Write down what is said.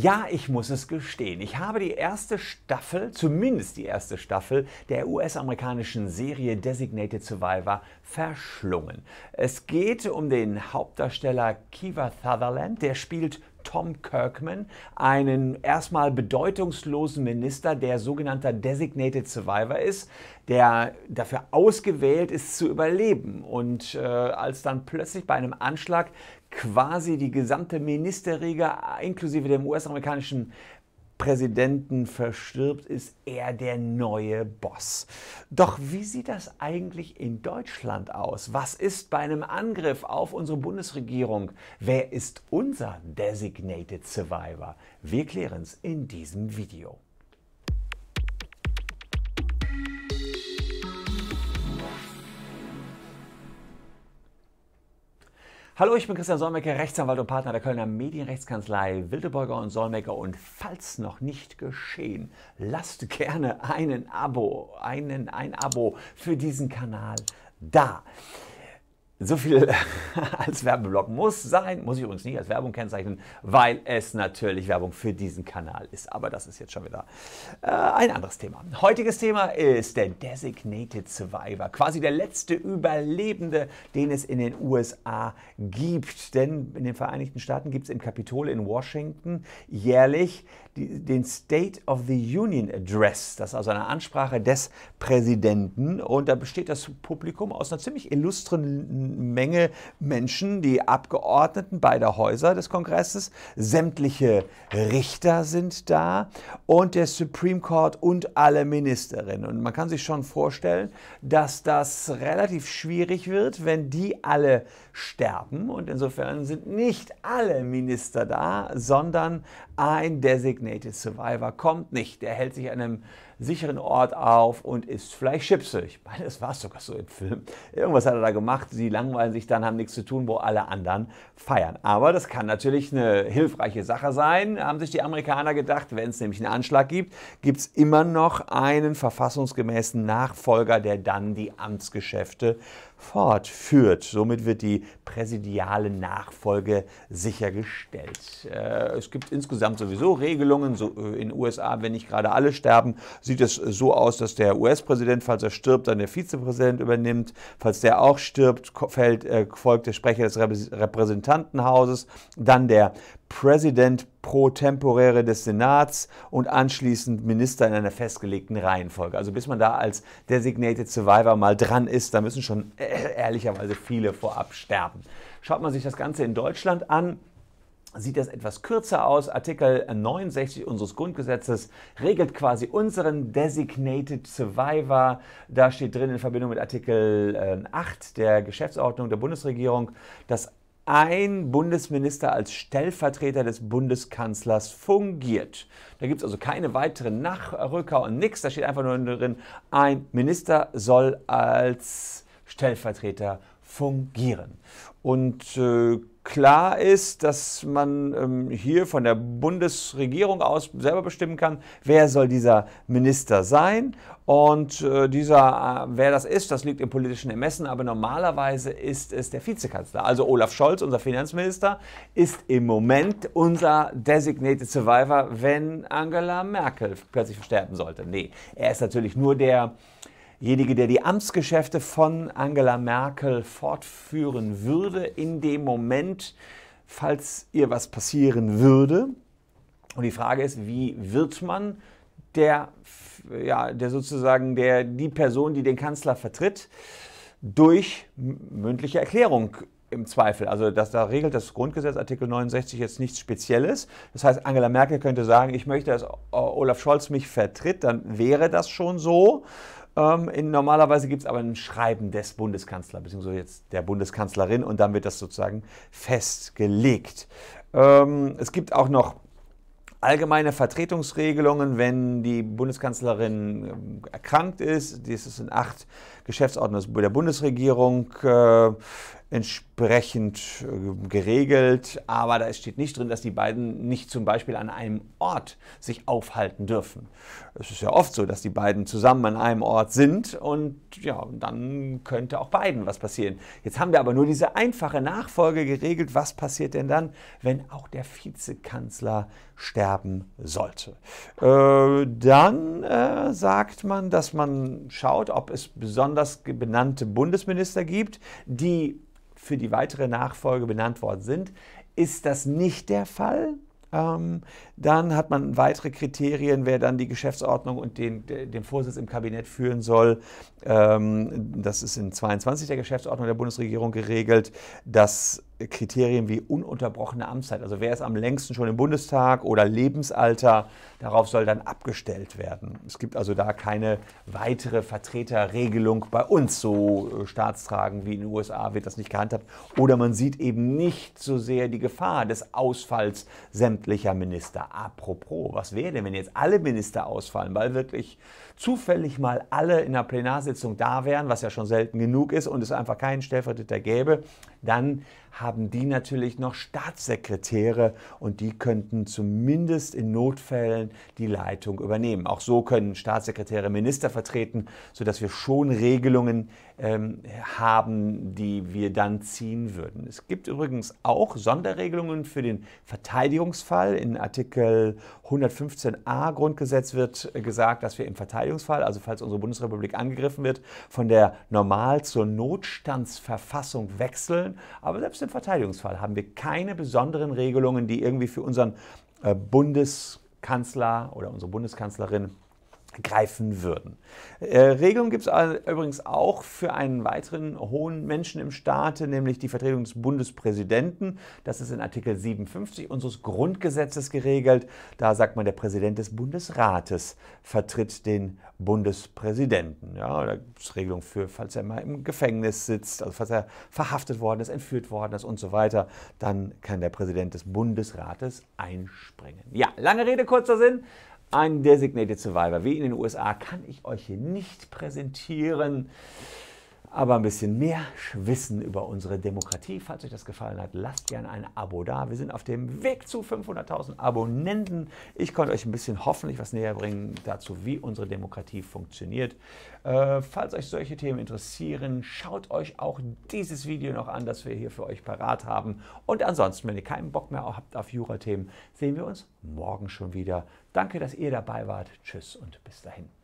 Ja, ich muss es gestehen. Ich habe die erste Staffel, zumindest die erste Staffel der US-amerikanischen Serie Designated Survivor verschlungen. Es geht um den Hauptdarsteller Kiva Sutherland, der spielt Tom Kirkman, einen erstmal bedeutungslosen Minister, der sogenannter Designated Survivor ist, der dafür ausgewählt ist zu überleben. Und äh, als dann plötzlich bei einem Anschlag quasi die gesamte Ministerriege inklusive dem US-amerikanischen Präsidenten verstirbt, ist er der neue Boss. Doch wie sieht das eigentlich in Deutschland aus? Was ist bei einem Angriff auf unsere Bundesregierung? Wer ist unser Designated Survivor? Wir klären es in diesem Video. Hallo, ich bin Christian Solmecke, Rechtsanwalt und Partner der Kölner Medienrechtskanzlei Wildeborger und Solmecke. Und falls noch nicht geschehen, lasst gerne einen Abo, einen, ein Abo für diesen Kanal da. So viel als Werbeblock muss sein, muss ich übrigens nicht als Werbung kennzeichnen, weil es natürlich Werbung für diesen Kanal ist. Aber das ist jetzt schon wieder äh, ein anderes Thema. Heutiges Thema ist der Designated Survivor, quasi der letzte Überlebende, den es in den USA gibt. Denn in den Vereinigten Staaten gibt es im Kapitol in Washington jährlich die, den State of the Union Address. Das ist also eine Ansprache des Präsidenten. Und da besteht das Publikum aus einer ziemlich illustren Menge Menschen, die Abgeordneten beider Häuser des Kongresses, sämtliche Richter sind da und der Supreme Court und alle Ministerinnen. Und man kann sich schon vorstellen, dass das relativ schwierig wird, wenn die alle sterben. Und insofern sind nicht alle Minister da, sondern ein Designated Survivor kommt nicht. Der hält sich einem sicheren Ort auf und isst vielleicht Chipse. Ich meine, das war sogar so im Film. Irgendwas hat er da gemacht. Sie langweilen sich dann, haben nichts zu tun, wo alle anderen feiern. Aber das kann natürlich eine hilfreiche Sache sein, haben sich die Amerikaner gedacht. Wenn es nämlich einen Anschlag gibt, gibt es immer noch einen verfassungsgemäßen Nachfolger, der dann die Amtsgeschäfte fortführt. Somit wird die präsidiale Nachfolge sichergestellt. Äh, es gibt insgesamt sowieso Regelungen, so äh, in den USA, wenn nicht gerade alle sterben, sieht es so aus, dass der US-Präsident, falls er stirbt, dann der Vizepräsident übernimmt. Falls der auch stirbt, fällt, äh, folgt der Sprecher des Repräsentantenhauses, dann der Präsident pro temporäre des Senats und anschließend Minister in einer festgelegten Reihenfolge. Also bis man da als Designated Survivor mal dran ist, da müssen schon äh, ehrlicherweise viele vorab sterben. Schaut man sich das Ganze in Deutschland an, sieht das etwas kürzer aus. Artikel 69 unseres Grundgesetzes regelt quasi unseren Designated Survivor. Da steht drin in Verbindung mit Artikel 8 äh, der Geschäftsordnung der Bundesregierung, dass ein Bundesminister als Stellvertreter des Bundeskanzlers fungiert. Da gibt es also keine weiteren Nachrücker und nichts. Da steht einfach nur drin, ein Minister soll als Stellvertreter fungieren. Und äh, klar ist, dass man ähm, hier von der Bundesregierung aus selber bestimmen kann, wer soll dieser Minister sein. Und äh, dieser, äh, wer das ist, das liegt im politischen Ermessen, aber normalerweise ist es der Vizekanzler. Also Olaf Scholz, unser Finanzminister, ist im Moment unser Designated Survivor, wenn Angela Merkel plötzlich versterben sollte. Nee, er ist natürlich nur der derjenige, der die Amtsgeschäfte von Angela Merkel fortführen würde, in dem Moment, falls ihr was passieren würde. Und die Frage ist, wie wird man der, ja, der sozusagen der, die Person, die den Kanzler vertritt, durch mündliche Erklärung im Zweifel. Also das, da regelt das Grundgesetz Artikel 69 jetzt nichts Spezielles. Das heißt, Angela Merkel könnte sagen, ich möchte, dass Olaf Scholz mich vertritt, dann wäre das schon so. Ähm, in, normalerweise gibt es aber ein Schreiben des Bundeskanzlers, beziehungsweise jetzt der Bundeskanzlerin, und dann wird das sozusagen festgelegt. Ähm, es gibt auch noch allgemeine Vertretungsregelungen, wenn die Bundeskanzlerin ähm, erkrankt ist. Dies ist in acht Geschäftsordnungen der Bundesregierung äh, entsprechend äh, geregelt, aber da steht nicht drin, dass die beiden nicht zum Beispiel an einem Ort sich aufhalten dürfen. Es ist ja oft so, dass die beiden zusammen an einem Ort sind und ja, dann könnte auch beiden was passieren. Jetzt haben wir aber nur diese einfache Nachfolge geregelt. Was passiert denn dann, wenn auch der Vizekanzler sterben sollte? Äh, dann äh, sagt man, dass man schaut, ob es besonders benannte Bundesminister gibt, die für die weitere Nachfolge benannt worden sind. Ist das nicht der Fall? Ähm, dann hat man weitere Kriterien, wer dann die Geschäftsordnung und den, den Vorsitz im Kabinett führen soll. Ähm, das ist in 22 der Geschäftsordnung der Bundesregierung geregelt, Das Kriterien wie ununterbrochene Amtszeit, also wer ist am längsten schon im Bundestag oder Lebensalter, darauf soll dann abgestellt werden. Es gibt also da keine weitere Vertreterregelung bei uns, so äh, Staatstragen wie in den USA wird das nicht gehandhabt. Oder man sieht eben nicht so sehr die Gefahr des Ausfalls sämtlicher Minister. Apropos, was wäre denn, wenn jetzt alle Minister ausfallen, weil wirklich zufällig mal alle in der Plenarsitzung da wären, was ja schon selten genug ist und es einfach keinen Stellvertreter gäbe, dann haben die natürlich noch Staatssekretäre und die könnten zumindest in Notfällen die Leitung übernehmen. Auch so können Staatssekretäre Minister vertreten, sodass wir schon Regelungen ähm, haben, die wir dann ziehen würden. Es gibt übrigens auch Sonderregelungen für den Verteidigungsfall. In Artikel 115a Grundgesetz wird gesagt, dass wir im Verteidigungsfall, also falls unsere Bundesrepublik angegriffen wird, von der Normal- zur Notstandsverfassung wechseln. Aber selbst im Verteidigungsfall haben wir keine besonderen Regelungen, die irgendwie für unseren äh, Bundeskanzler oder unsere Bundeskanzlerin greifen würden. Äh, Regelungen gibt es übrigens auch für einen weiteren hohen Menschen im Staate, nämlich die Vertretung des Bundespräsidenten. Das ist in Artikel 57 unseres Grundgesetzes geregelt. Da sagt man, der Präsident des Bundesrates vertritt den Bundespräsidenten. Ja, da gibt es Regelungen für, falls er mal im Gefängnis sitzt, also falls er verhaftet worden ist, entführt worden ist und so weiter, dann kann der Präsident des Bundesrates einspringen. Ja, lange Rede, kurzer Sinn. Ein Designated Survivor, wie in den USA, kann ich euch hier nicht präsentieren aber ein bisschen mehr Wissen über unsere Demokratie. Falls euch das gefallen hat, lasst gerne ein Abo da. Wir sind auf dem Weg zu 500.000 Abonnenten. Ich konnte euch ein bisschen hoffentlich was näher bringen dazu, wie unsere Demokratie funktioniert. Äh, falls euch solche Themen interessieren, schaut euch auch dieses Video noch an, das wir hier für euch parat haben. Und ansonsten, wenn ihr keinen Bock mehr habt auf Jura-Themen, sehen wir uns morgen schon wieder. Danke, dass ihr dabei wart. Tschüss und bis dahin.